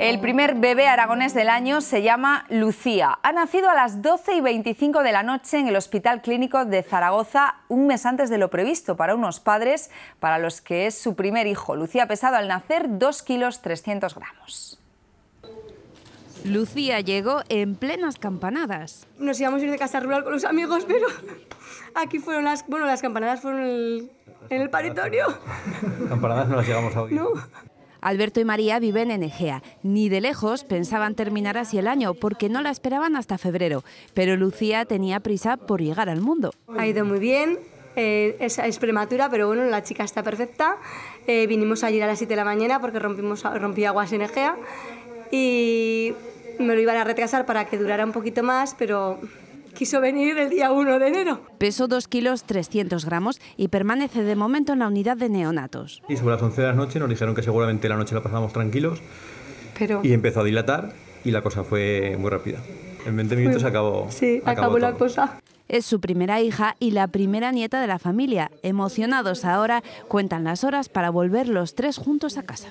El primer bebé aragonés del año se llama Lucía. Ha nacido a las 12 y 25 de la noche en el Hospital Clínico de Zaragoza, un mes antes de lo previsto para unos padres para los que es su primer hijo. Lucía ha pesado al nacer 2 kilos 300 gramos. Lucía llegó en plenas campanadas. Nos íbamos a ir de casa rural con los amigos, pero aquí fueron las... Bueno, las campanadas fueron en el paritorio. Campanadas no las llegamos a oír. Alberto y María viven en Egea. Ni de lejos pensaban terminar así el año porque no la esperaban hasta febrero. Pero Lucía tenía prisa por llegar al mundo. Ha ido muy bien. Eh, es, prematura, pero bueno, la chica está perfecta. Vinimos eh, vinimos ayer a las 7 de la mañana porque rompimos, aguas en Egea y me lo iban a retrasar para que durara un poquito más, pero quiso venir el día 1 de enero. Pesó 2 kilos 300 gramos y permanece de momento en la unidad de neonatos. Y sobre las 11 de la noche nos dijeron que seguramente la noche la pasamos tranquilos Pero... y empezó a dilatar y la cosa fue muy rápida. En 20 minutos acabó. Sí, acabó, acabó la cosa. Es su primera hija y la primera nieta de la familia. Emocionados ahora, cuentan las horas para volver los tres juntos a casa.